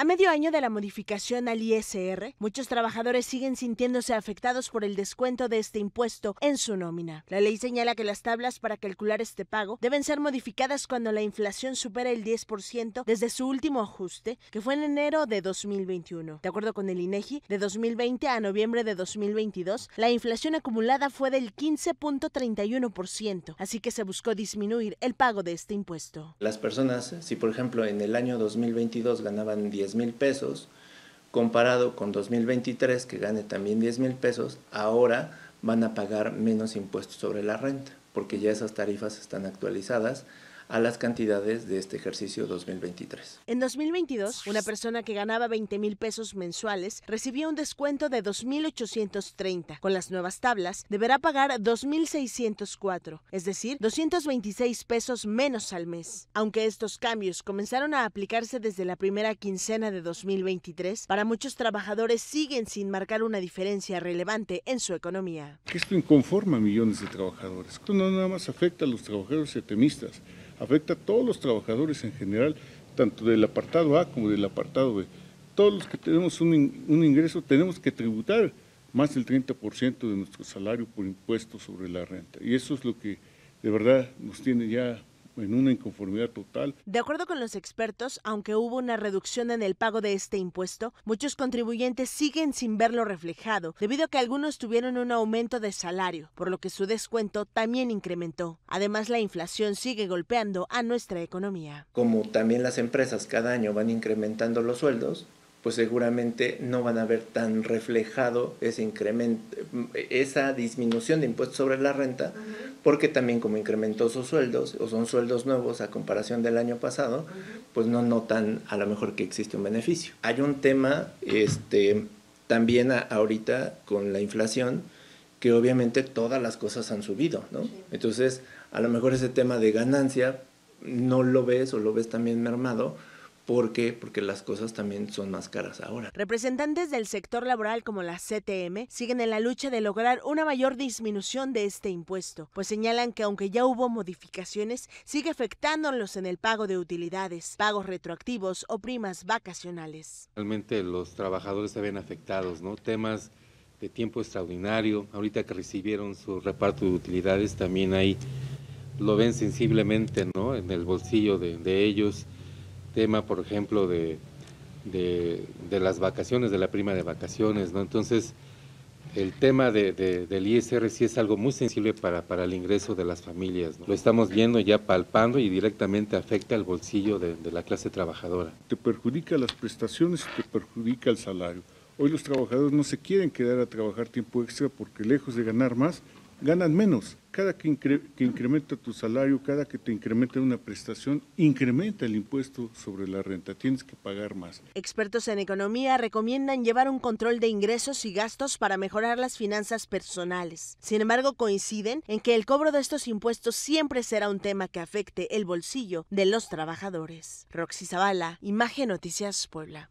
A medio año de la modificación al ISR, muchos trabajadores siguen sintiéndose afectados por el descuento de este impuesto en su nómina. La ley señala que las tablas para calcular este pago deben ser modificadas cuando la inflación supera el 10% desde su último ajuste, que fue en enero de 2021. De acuerdo con el INEGI, e de 2020 a noviembre de 2022, la inflación acumulada fue del 15.31%, así que se buscó disminuir el pago de este impuesto. Las personas, si por ejemplo en el año 2022 ganaban 10 mil pesos, comparado con 2023 que gane también 10 mil pesos, ahora van a pagar menos impuestos sobre la renta, porque ya esas tarifas están actualizadas a las cantidades de este ejercicio 2023. En 2022, una persona que ganaba 20 mil pesos mensuales recibió un descuento de 2.830. Con las nuevas tablas, deberá pagar 2.604, es decir, 226 pesos menos al mes. Aunque estos cambios comenzaron a aplicarse desde la primera quincena de 2023, para muchos trabajadores siguen sin marcar una diferencia relevante en su economía. Esto inconforma a millones de trabajadores. Esto no nada más afecta a los trabajadores etemistas, afecta a todos los trabajadores en general, tanto del apartado A como del apartado B. Todos los que tenemos un, ingreso tenemos que tributar más del 30% de nuestro salario por impuestos sobre la renta. Y eso es lo que de verdad nos tiene ya en una inconformidad total. De acuerdo con los expertos, aunque hubo una reducción en el pago de este impuesto, muchos contribuyentes siguen sin verlo reflejado, debido a que algunos tuvieron un aumento de salario, por lo que su descuento también incrementó. Además, la inflación sigue golpeando a nuestra economía. Como también las empresas cada año van incrementando los sueldos, pues seguramente no van a ver tan reflejado ese incremento, esa disminución de impuestos sobre la renta, porque también como incrementó sus sueldos, o son sueldos nuevos a comparación del año pasado, pues no notan a lo mejor que existe un beneficio. Hay un tema este, también ahorita con la inflación, que obviamente todas las cosas han subido, ¿no? Entonces, a lo mejor ese tema de ganancia no lo ves o lo ves también mermado, ¿Por qué? Porque las cosas también son más caras ahora. Representantes del sector laboral como la CTM siguen en la lucha de lograr una mayor disminución de este impuesto, pues señalan que aunque ya hubo modificaciones, sigue afectándolos en el pago de utilidades, pagos retroactivos o primas vacacionales. Realmente los trabajadores se ven afectados, ¿no? Temas de tiempo extraordinario, ahorita que recibieron su reparto de utilidades también ahí lo ven sensiblemente, ¿no? En el bolsillo de, de ellos tema, por ejemplo, de, de, las vacaciones, de la prima de vacaciones, ¿no? Entonces, el tema del ISR sí es algo muy sensible para, para el ingreso de las familias. Lo estamos viendo ya palpando y directamente afecta al bolsillo de, la clase trabajadora. Te perjudica las prestaciones, y te perjudica el salario. Hoy los trabajadores no se quieren quedar a trabajar tiempo extra porque lejos de ganar más, ganan menos. Cada que, incrementa tu salario, cada que te incrementa una prestación, incrementa el impuesto sobre la renta. Tienes que pagar más. Expertos en economía recomiendan llevar un control de ingresos y gastos para mejorar las finanzas personales. Sin embargo, coinciden en que el cobro de estos impuestos siempre será un tema que afecte el bolsillo de los trabajadores. Roxy Zavala, Imagen Noticias Puebla.